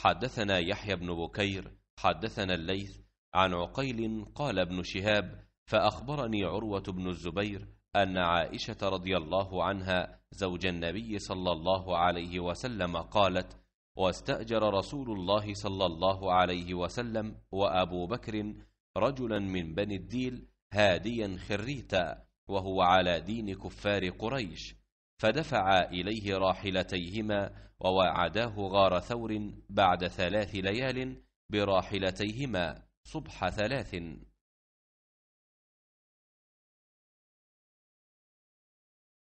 حدثنا يحيى بن بكير حدثنا الليث عن عقيل قال ابن شهاب فأخبرني عروة بن الزبير أن عائشة رضي الله عنها زوج النبي صلى الله عليه وسلم قالت واستأجر رسول الله صلى الله عليه وسلم وأبو بكر رجلا من بني الديل هاديا خريتا وهو على دين كفار قريش فدفعا إليه راحلتيهما وواعداه غار ثور بعد ثلاث ليال براحلتيهما صبح ثلاث